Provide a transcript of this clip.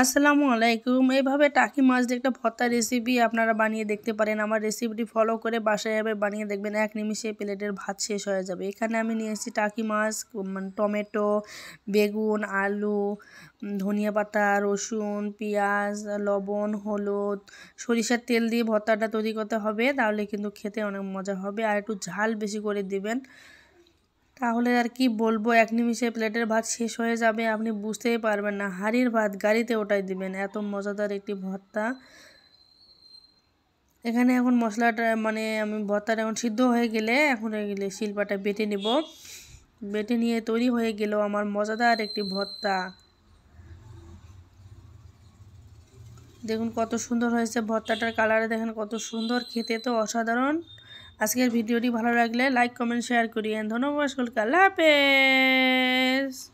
আসসালামু আলাইকুম এইভাবে টাকি মাছ দিয়ে একটা ভর্তা রেসিপি আপনারা বানিয়ে দেখতে পারেন আমার রেসিপিটি ফলো করে বাসায় এভাবে বানিয়ে দেখবেন এক নিমিষে প্লেটের ভাত শেষ হয়ে যাবে এখানে আমি নিয়েছি টাকি মাছ মানে টমেটো বেগুন আলু ধনিয়া পাতা রসুন পেঁয়াজ লবণ হলুদ সরিষার তেল দিয়ে ভর্তাটা তৈরি করতে হবে তাহলে কিন্তু খেতে অনেক মজা হবে আর একটু ঝাল বেশি করে দেবেন তাহলে আর কি বলবো এক নিমিষে প্লেটের ভাত শেষ হয়ে যাবে আপনি বুঝতেই পারবেন না হাড়ির ভাত গাড়িতে ওটাই দিবেন এত মজাদার একটি ভর্তা এখানে এখন মশলাটা মানে আমি ভর্তাটা এখন সিদ্ধ হয়ে গেলে এখন হয়ে গেলে শিল্পাটা বেটে নেব বেটে নিয়ে তৈরি হয়ে গেল আমার মজাদার একটি ভর্তা দেখুন কত সুন্দর হয়েছে ভর্তাটার কালারে দেখেন কত সুন্দর খেতে তো অসাধারণ আজকের ভিডিওটি ভালো লাগলে লাইক কমেন্ট শেয়ার করি ধন্যবাদ সকলকে আল্লাহ হাফেজ